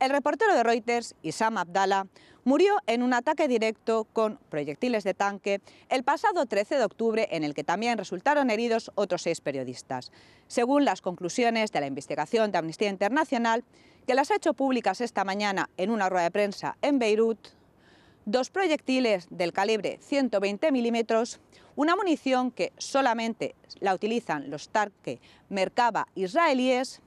El reportero de Reuters, Isam Abdallah, murió en un ataque directo con proyectiles de tanque el pasado 13 de octubre, en el que también resultaron heridos otros seis periodistas. Según las conclusiones de la investigación de Amnistía Internacional, que las ha hecho públicas esta mañana en una rueda de prensa en Beirut, dos proyectiles del calibre 120 milímetros, una munición que solamente la utilizan los tanques Merkava israelíes,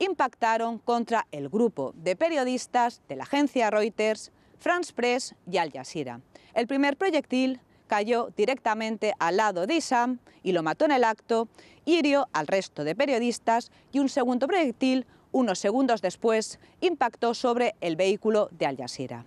impactaron contra el grupo de periodistas de la agencia Reuters, France Press y Al Jazeera. El primer proyectil cayó directamente al lado de Isam y lo mató en el acto, hirió al resto de periodistas y un segundo proyectil, unos segundos después, impactó sobre el vehículo de Al Jazeera.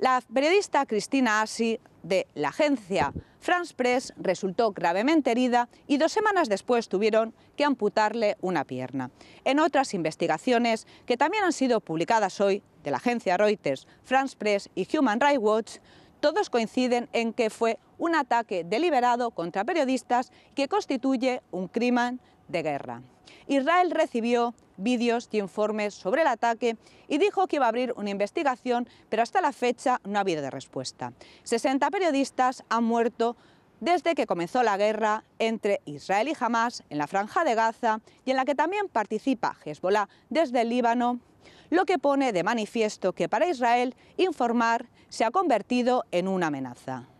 La periodista Cristina Assi, de la agencia France Press, resultó gravemente herida y dos semanas después tuvieron que amputarle una pierna. En otras investigaciones, que también han sido publicadas hoy, de la agencia Reuters, France Press y Human Rights Watch, todos coinciden en que fue un ataque deliberado contra periodistas que constituye un crimen de guerra. Israel recibió vídeos y informes sobre el ataque y dijo que iba a abrir una investigación, pero hasta la fecha no ha habido de respuesta. 60 periodistas han muerto desde que comenzó la guerra entre Israel y Hamas en la franja de Gaza y en la que también participa Hezbollah desde el Líbano, lo que pone de manifiesto que para Israel informar se ha convertido en una amenaza.